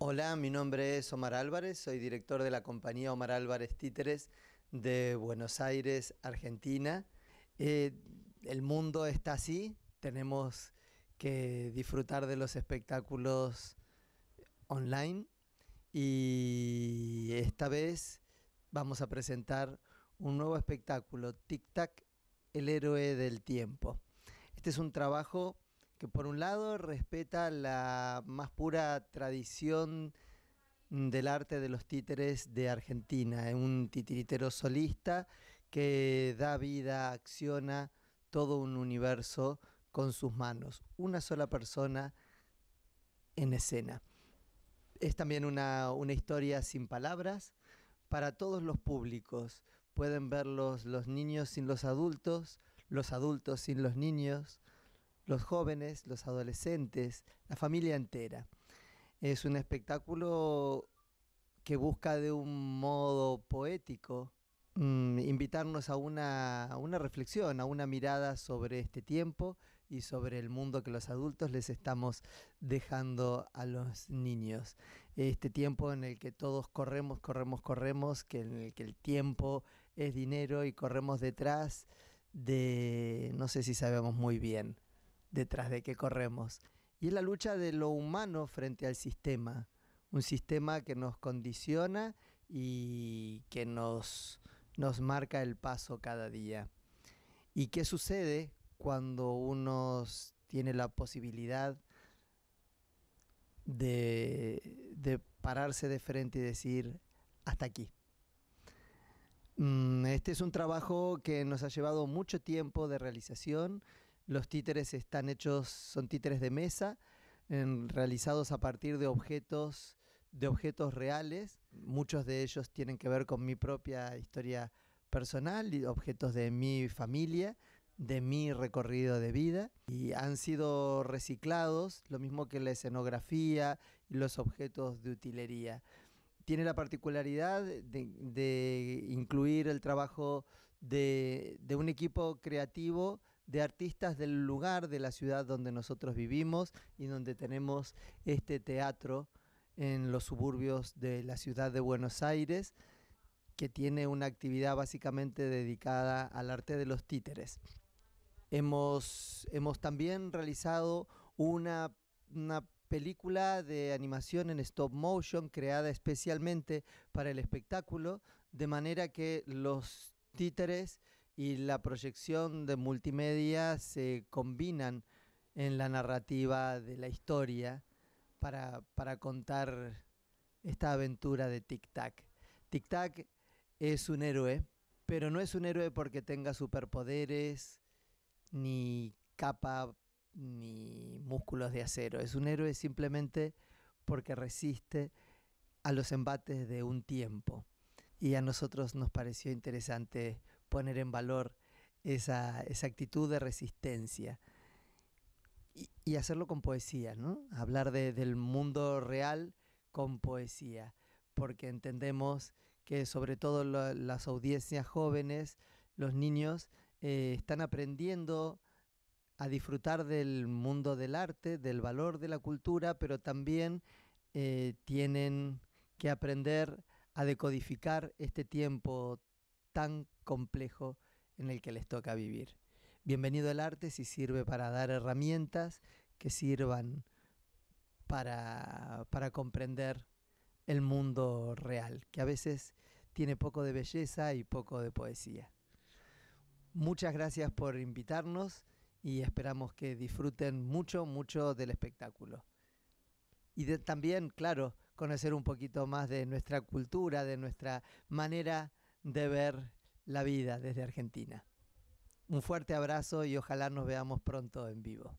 Hola, mi nombre es Omar Álvarez, soy director de la compañía Omar Álvarez Títeres de Buenos Aires, Argentina. Eh, el mundo está así, tenemos que disfrutar de los espectáculos online y esta vez vamos a presentar un nuevo espectáculo, Tic Tac, el héroe del tiempo. Este es un trabajo que por un lado respeta la más pura tradición del arte de los títeres de Argentina, un titiritero solista que da vida, acciona todo un universo con sus manos, una sola persona en escena. Es también una, una historia sin palabras para todos los públicos. Pueden verlos los niños sin los adultos, los adultos sin los niños, los jóvenes, los adolescentes, la familia entera. Es un espectáculo que busca de un modo poético mm, invitarnos a una, reflexión, a una mirada sobre este tiempo y sobre el mundo que los adultos les estamos dejando a los niños. Este tiempo en el que todos corremos, corremos, corremos, que en el que el tiempo es dinero y corremos detrás de no sé si sabemos muy bien detrás de que corremos. Y es la lucha de lo humano frente al sistema. Un sistema que nos condiciona y que nos, nos marca el paso cada día. ¿Y qué sucede cuando uno tiene la posibilidad de, de pararse de frente y decir, hasta aquí? Mm, este es un trabajo que nos ha llevado mucho tiempo de realización los títeres están hechos, son títeres de mesa, realizados a partir de objetos, de objetos reales. Muchos de ellos tienen que ver con mi propia historia personal, y objetos de mi familia, de mi recorrido de vida y han sido reciclados, lo mismo que la escenografía y los objetos de utilería. Tiene la particularidad de, incluir el trabajo de, de un equipo creativo de artistas del lugar, de la ciudad donde nosotros vivimos y donde tenemos este teatro en los suburbios de la ciudad de Buenos Aires, que tiene una actividad básicamente dedicada al arte de los títeres. Hemos, hemos también realizado una, una película de animación en stop motion creada especialmente para el espectáculo, de manera que los títeres y la proyección de multimedia se combinan en la narrativa de la historia para, contar esta aventura de Tic Tac. Tic Tac es un héroe, pero no es un héroe porque tenga superpoderes, ni capa, ni músculos de acero. Es un héroe simplemente porque resiste a los embates de un tiempo. Y a nosotros nos pareció interesante poner en valor esa, actitud de resistencia y, hacerlo con poesía, ¿no? Hablar del mundo real con poesía, porque entendemos que sobre todo las audiencias jóvenes, los niños, eh, están aprendiendo a disfrutar del mundo del arte, del valor de la cultura, pero también eh, tienen que aprender a decodificar este tiempo tan complejo en el que les toca vivir. Bienvenido el arte si sirve para dar herramientas que sirvan para, comprender el mundo real, que a veces tiene poco de belleza y poco de poesía. Muchas gracias por invitarnos y esperamos que disfruten mucho, mucho del espectáculo. Y también, claro, conocer un poquito más de nuestra cultura, de nuestra manera de ver la vida desde Argentina. Un fuerte abrazo y ojalá nos veamos pronto en vivo.